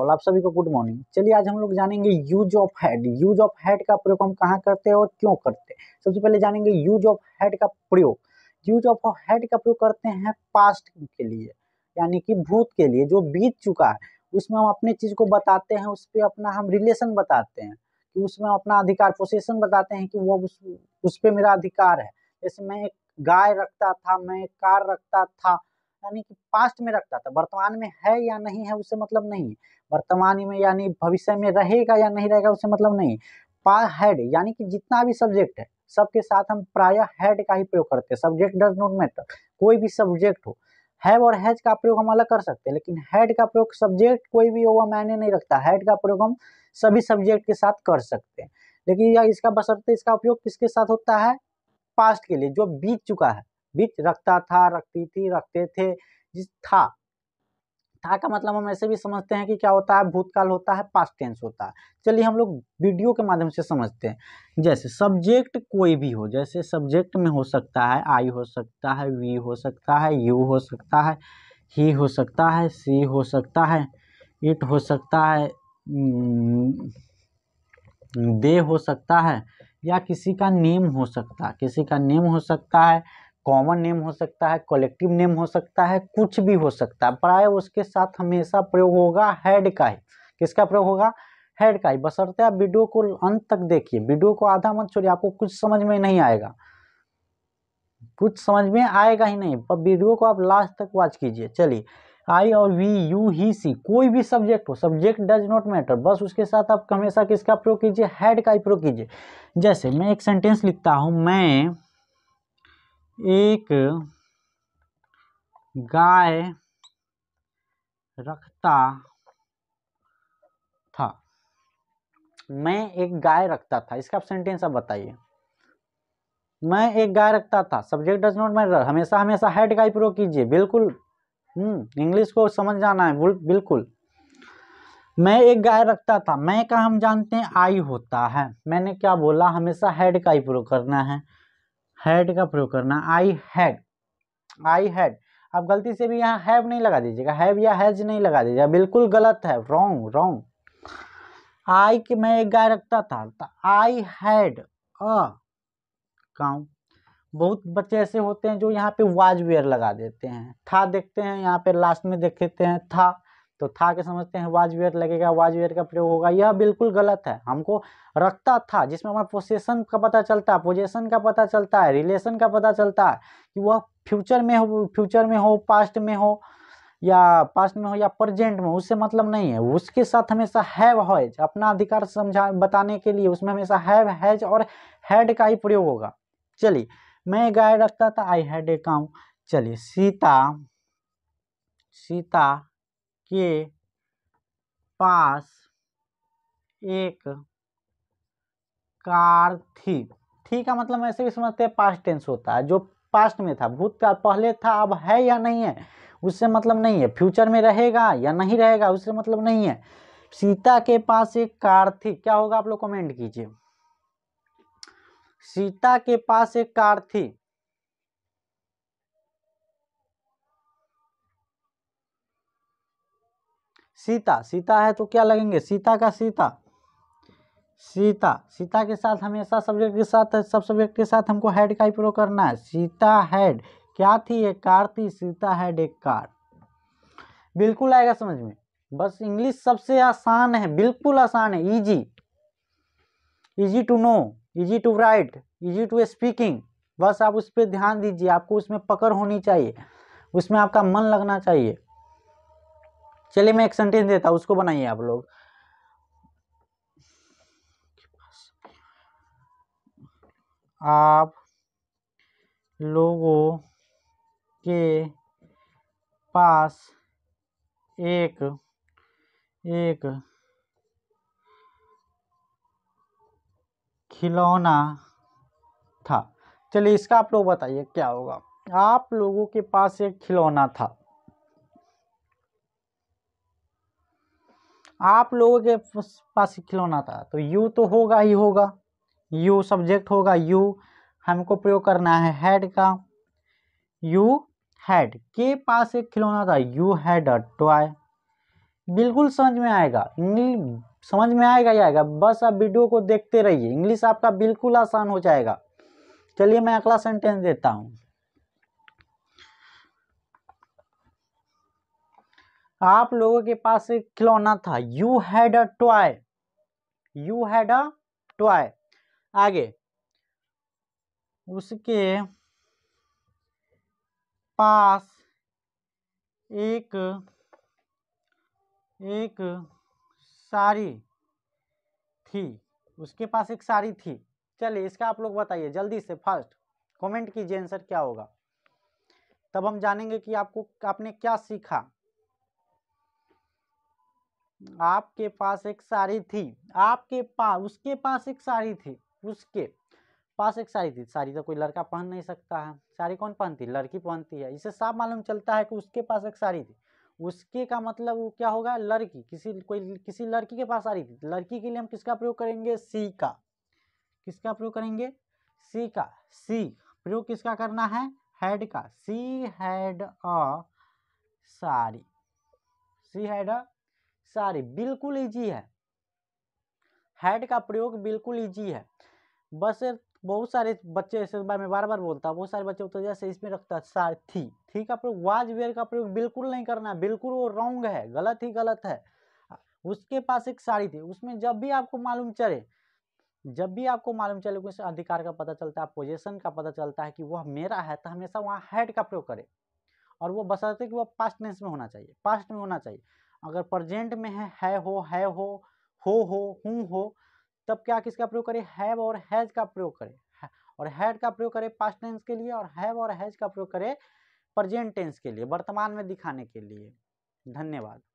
all आप सभी को गुड मॉर्निंग चलिए आज हम लोग जानेंगे use of had use of had का प्रयोग हम कहाँ करते हैं और क्यों करते हैं सबसे पहले जानेंगे यूज ऑफ हेड का प्रयोग यूज ऑफ हेड का प्रयोग करते हैं पास्ट के लिए यानी कि भूत के लिए जो बीत चुका है उसमें हम अपने चीज़ को बताते हैं उस पर अपना हम रिलेशन बताते हैं कि उसमें अपना अधिकार प्रोसेसन बताते हैं कि वो उस उस पर मेरा अधिकार है जैसे मैं एक गाय रखता था मैं एक कार रखता था यानी कि पास्ट में रखता था वर्तमान में है या नहीं है उससे मतलब नहीं वर्तमान में यानी भविष्य में रहेगा या नहीं रहेगा उससे मतलब नहीं पा हैड यानी कि जितना भी सब्जेक्ट है सबके साथ हम प्राय हैड का ही प्रयोग करते हैं सब्जेक्ट डज नॉट मैटर कोई भी सब्जेक्ट हो हैव और हैज का प्रयोग हम अलग कर सकते हैं लेकिन हेड का प्रयोग सब्जेक्ट कोई भी हो वह मायने नहीं रखता हैड का प्रयोग हम सभी सब्जेक्ट के साथ कर सकते हैं लेकिन यह इसका बसरते इसका उपयोग किसके साथ होता है पास्ट के लिए जो बीत चुका है बीच रखता था रखती थी रखते थे जिस था था का मतलब हम ऐसे भी समझते हैं कि क्या होता है भूतकाल होता है पास्ट टेंस होता है चलिए हम लोग वीडियो के माध्यम से समझते हैं जैसे सब्जेक्ट कोई भी हो जैसे सब्जेक्ट में हो सकता है आई हो सकता है वी हो सकता है यू हो सकता है ही हो सकता है सी हो सकता है इट हो सकता है दे हो सकता है या किसी का नेम हो सकता है किसी का नेम हो सकता है कॉमन नेम हो सकता है कलेक्टिव नेम हो सकता है कुछ भी हो सकता है प्राय उसके साथ हमेशा प्रयोग होगा हेड का ही किसका प्रयोग होगा हेड का ही बसरते आप वीडियो को अंत तक देखिए वीडियो को आधा मत छोड़िए आपको कुछ समझ में नहीं आएगा कुछ समझ में आएगा ही नहीं पर वीडियो को आप लास्ट तक वॉच कीजिए चलिए आई और वी यू ही सी कोई भी सब्जेक्ट हो सब्जेक्ट डज नॉट मैटर बस उसके साथ आप हमेशा किसका प्रयोग कीजिए हेड का ही प्रयोग कीजिए जैसे मैं एक सेंटेंस लिखता हूँ मैं एक गाय रखता था मैं एक गाय रखता था इसका आप सेंटेंस आप बताइए मैं एक गाय रखता था सब्जेक्ट डज नॉट मैटर हमेशा हमेशा हेड का ही प्रयोग कीजिए बिल्कुल इंग्लिश हम्म, को समझ जाना है बिल्कुल मैं एक गाय रखता था मैं का हम जानते हैं आई होता है मैंने क्या बोला हमेशा हेड का ही प्रयोग करना है हैड का प्रयोग करना आई हैड आई हैड आप गलती से भी यहाँ हैव नहीं लगा दीजिएगा हैव या हैज नहीं लगा दीजिएगा बिल्कुल गलत है रॉन्ग रॉन्ग आई के मैं एक गाय रखता था तो आई हैड अ काउ बहुत बच्चे ऐसे होते हैं जो यहाँ पे वाज वेयर लगा देते हैं था देखते हैं यहाँ पे लास्ट में देख लेते हैं था तो था के समझते हैं वाज वेयर लगेगा वाज वेयर का प्रयोग होगा यह बिल्कुल गलत है हमको रखता था जिसमें हमारा पोसेशन का पता चलता है पोजेशन का पता चलता है रिलेशन का पता चलता है कि वह फ्यूचर में हो फ्यूचर में हो पास्ट में हो या पास्ट में हो या प्रेजेंट में उससे मतलब नहीं है उसके साथ हमेशा हैव हैज अपना अधिकार समझा बताने के लिए उसमें हमेशा हैव हैज और हैड का ही प्रयोग होगा चलिए मैं गाय रखता था आई हैड ए काउ चलिए सीता सीता के पास एक कार थी ठीक है मतलब ऐसे भी समझते हैं पास्ट टेंस होता है जो पास्ट में था भूतकाल पहले था अब है या नहीं है उससे मतलब नहीं है फ्यूचर में रहेगा या नहीं रहेगा उससे मतलब नहीं है सीता के पास एक कार थी क्या होगा आप लोग कमेंट कीजिए सीता के पास एक कार थी सीता सीता है तो क्या लगेंगे सीता का सीता सीता सीता के साथ हमेशा सब्जेक्ट के साथ सब सब्जेक्ट के साथ हमको हेड का ही करना है सीता हेड क्या थी एक कार थी सीता हेड एक कार बिल्कुल आएगा समझ में बस इंग्लिश सबसे आसान है बिल्कुल आसान है easy easy to know easy to write easy to speaking बस आप उस पर ध्यान दीजिए आपको उसमें पकड़ होनी चाहिए उसमें आपका मन लगना चाहिए चलिए मैं एक सेंटेंस देता हूँ उसको बनाइए आप लोग आप लोगों के पास एक एक खिलौना था चलिए इसका आप लोग बताइए क्या होगा आप लोगों के पास एक खिलौना था आप लोगों के पास खिलौना था तो यू तो होगा ही होगा यू सब्जेक्ट होगा यू हमको प्रयोग करना है हैड का यू हैड के पास एक खिलौना था यू हैड अ टॉय बिल्कुल समझ में आएगा इंग्लिश समझ में आएगा ही आएगा बस आप वीडियो को देखते रहिए इंग्लिश आपका बिल्कुल आसान हो जाएगा चलिए मैं अगला सेंटेंस देता हूँ आप लोगों के पास एक खिलौना था you had a toy you had a toy आगे उसके पास एक एक साड़ी थी उसके पास एक साड़ी थी चलिए इसका आप लोग बताइए जल्दी से फर्स्ट कमेंट कीजिए आंसर क्या होगा तब हम जानेंगे कि आपको आपने क्या सीखा आपके पास एक साड़ी थी आपके पास उसके पास एक साड़ी थी उसके पास एक साड़ी थी साड़ी तो कोई लड़का पहन नहीं सकता है साड़ी कौन पहनती लड़की पहनती है इसे साफ मालूम चलता है कि उसके पास एक साड़ी थी उसके का मतलब वो क्या होगा लड़की किसी कोई किसी लड़की के पास साड़ी थी लड़की के लिए हम किसका प्रयोग करेंगे सी का किसका प्रयोग करेंगे सी का सी प्रयोग किसका करना है हेड का she had a sari she had a sari बिल्कुल इजी है हैड का प्रयोग बिल्कुल इजी है बस बहुत सारे बच्चे इस बारे में बार बार बोलता है बहुत सारे बच्चे तो जैसे इसमें रखता है सार थी थी का प्रयोग वाज वेयर का प्रयोग बिल्कुल नहीं करना बिल्कुल वो रॉन्ग है गलत ही गलत है उसके पास एक साड़ी थी उसमें जब भी आपको मालूम चले जब भी आपको मालूम चले कुछ अधिकार का पता चलता है पोजेशन का पता चलता है कि वह मेरा है तो हमेशा वहाँ हैड का प्रयोग करें और वो बसाते कि वह पास्ट टेंस में होना चाहिए पास्ट में होना चाहिए अगर प्रजेंट में है है हो है हो हो हो हूँ हो तब क्या किसका प्रयोग करें हैव और हैज का प्रयोग करें और हैड का प्रयोग करें पास्ट टेंस के लिए और हैव और हैज का प्रयोग करें प्रजेंट टेंस के लिए वर्तमान में दिखाने के लिए धन्यवाद